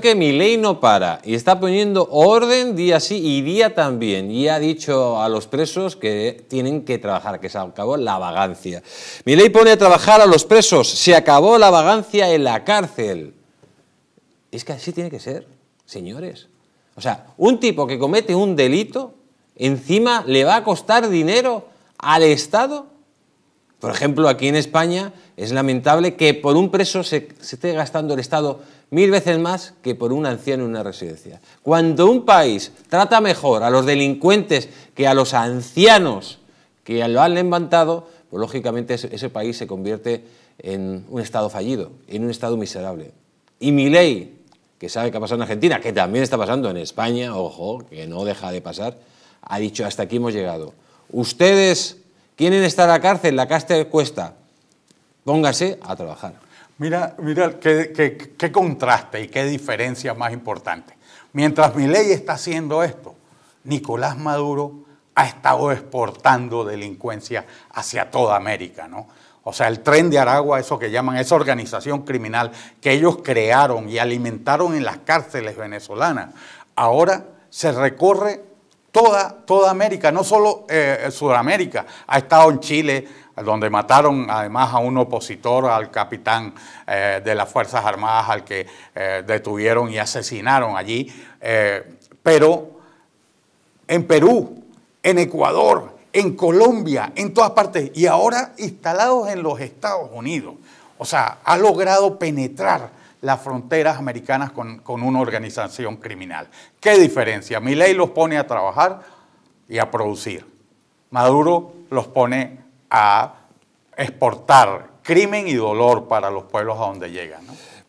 que mi ley no para y está poniendo orden día sí y día también y ha dicho a los presos que tienen que trabajar, que se acabó la vagancia. Mi ley pone a trabajar a los presos, se acabó la vagancia en la cárcel. Es que así tiene que ser, señores. O sea, un tipo que comete un delito, encima le va a costar dinero al Estado. Por ejemplo, aquí en España es lamentable que por un preso se, se esté gastando el Estado mil veces más que por un anciano en una residencia. Cuando un país trata mejor a los delincuentes que a los ancianos que lo han levantado, pues lógicamente ese país se convierte en un estado fallido, en un estado miserable. Y mi ley, que sabe que ha pasado en Argentina, que también está pasando en España, ojo, que no deja de pasar, ha dicho hasta aquí hemos llegado. Ustedes quieren estar a cárcel, la cárcel cuesta, pónganse a trabajar. Mira, mira, qué, contraste y qué diferencia más importante. Mientras ley está haciendo esto, Nicolás Maduro ha estado exportando delincuencia hacia toda América, ¿no? O sea, el tren de Aragua, eso que llaman esa organización criminal que ellos crearon y alimentaron en las cárceles venezolanas, ahora se recorre toda, América, no solo eh, Sudamérica, ha estado en Chile, donde mataron además a un opositor, al capitán eh, de las Fuerzas Armadas, al que eh, detuvieron y asesinaron allí, pero en Perú, en Ecuador, en Colombia, en todas partes, y ahora instalados en los Estados Unidos. O sea, ha logrado penetrar las fronteras americanas con, una organización criminal. ¿Qué diferencia? Mi ley los pone a trabajar y a producir. Maduro los pone a exportar crimen y dolor para los pueblos a donde llegan.